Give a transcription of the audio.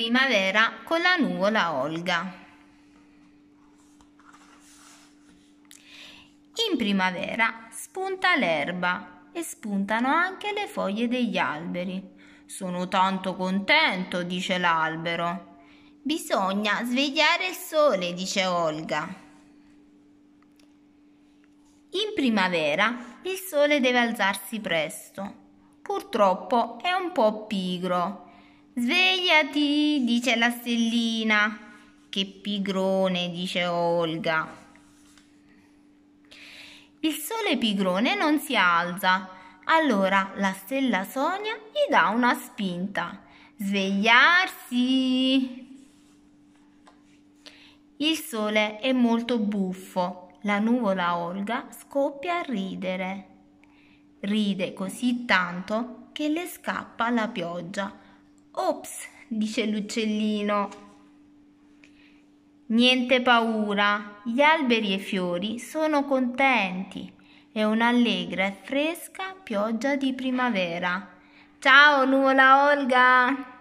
Primavera con la nuvola Olga. In primavera spunta l'erba e spuntano anche le foglie degli alberi. Sono tanto contento, dice l'albero. Bisogna svegliare il sole, dice Olga. In primavera il sole deve alzarsi presto. Purtroppo è un po' pigro Svegliati, dice la stellina. Che pigrone, dice Olga. Il sole pigrone non si alza. Allora la stella Sonia gli dà una spinta. Svegliarsi! Il sole è molto buffo. La nuvola Olga scoppia a ridere. Ride così tanto che le scappa la pioggia Ops, dice l'uccellino. Niente paura, gli alberi e i fiori sono contenti. È un'allegra e fresca pioggia di primavera. Ciao, nuvola Olga!